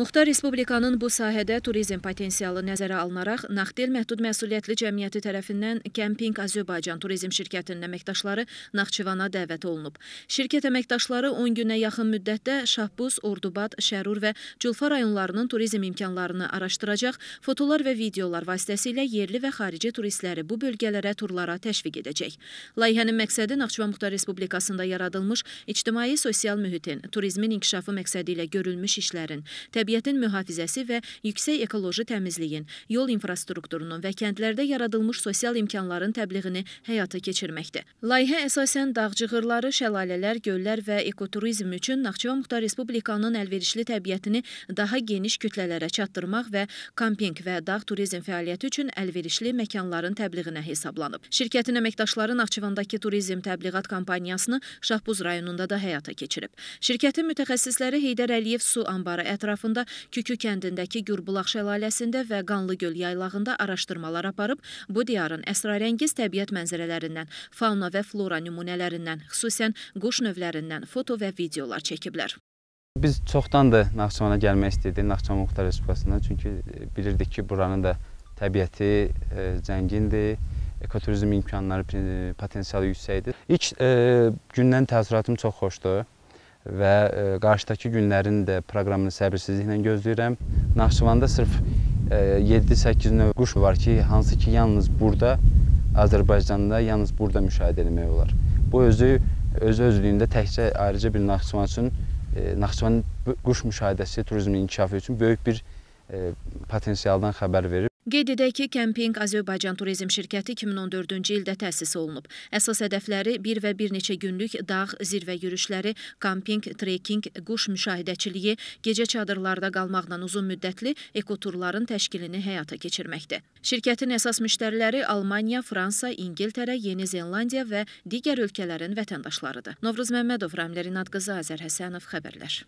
Muxtar Respublikanın bu sahədə turizm potensialı nəzərə alınaraq, Naxdel Məhdud Məsuliyyətli Cəmiyyəti tərəfindən Camping Azərbaycan Turizm Şirkətinin əməkdaşları Naxçıvana dəvət olunub. Şirkət əməkdaşları 10 günə yaxın müddətdə Şahbuz, Ordubad, Şərur və Culfa rayonlarının turizm imkanlarını araşdıracaq, fotolar və videolar vasitəsilə yerli və xarici turistləri bu bölgələrə turlara təşviq edəcək. Layihənin məqsədi Naxçıvan Muxtar Respublikasında yaradılmış ictimai sosial mühitin, turizmin inkişafı məqsədi ilə görülmüş işlərin, təbii təbiətin mühafizəsi və yüksək ekoloji təmizliyin, yol infrastrukturunun və kəndlərdə yaradılmış sosial imkanların təbliğini həyata keçirməkdir. Layihə əsasən dağcığırları, şəlalələr, göllər və ekoturizm üçün Naxçıvan Muxtar Respublikanın əlverişli təbiətini daha geniş kütlələrə çatdırmaq və kampinq və dağ turizm fəaliyyəti üçün əlverişli məkanların təbliğinə hesablanıb. Şirkətin əməkdaşları Naxçıvandakı turizm təbliğat kampaniyasını Şahbuz rayonunda da həyata keçirib. Şirkətin mütəxəssisləri Heydər Əliyev su anbarı ətrafında Azərbaycanda Kükü kəndindəki Gürbulaq şəlaləsində və Qanlıgöl yaylağında araşdırmalar aparıb, bu diyarın əsrarəngiz təbiət mənzərələrindən, fauna və flora nümunələrindən, xüsusən quş növlərindən foto və videolar çəkiblər. Biz çoxdandır Naxçıvana gəlmək istəyirdik, Naxçıvan Muxtar Respublikasından, çünki bilirdik ki, buranın da təbiəti e, zəngindir, ekoturizm imkanları e, potensialı yüksəkdir. İlk e, gündən təəssüratım çox xoşdur və e, qarşıdakı günlərin də proqramını səbirsizliklə gözləyirəm. Naxçıvanda sırf 7-8 e, növ quş var ki, hansı ki yalnız burada Azərbaycanda yalnız burada müşahidə etmək olar. Bu özü öz özlüyündə təkcə ayrıca bir Naxçıvan üçün e, Naxçıvanın quş müşahidəsi turizmin inkişafı üçün böyük bir potensialdan xəbər verir. Qeyd edək ki, kempinq Azərbaycan Turizm Şirkəti 2014-cü ildə təsis olunub. Əsas hədəfləri bir və bir neçə günlük dağ, zirvə yürüşləri, kampinq, trekking, quş müşahidəçiliyi, gecə çadırlarda qalmaqla uzun müddətli ekoturların təşkilini həyata keçirməkdir. Şirkətin əsas müştəriləri Almaniya, Fransa, İngiltərə, Yeni Zelandiya və digər ölkələrin vətəndaşlarıdır. Novruz Məmmədov, Ramlərin Adqızı, Azər Həsənov xəbərlər.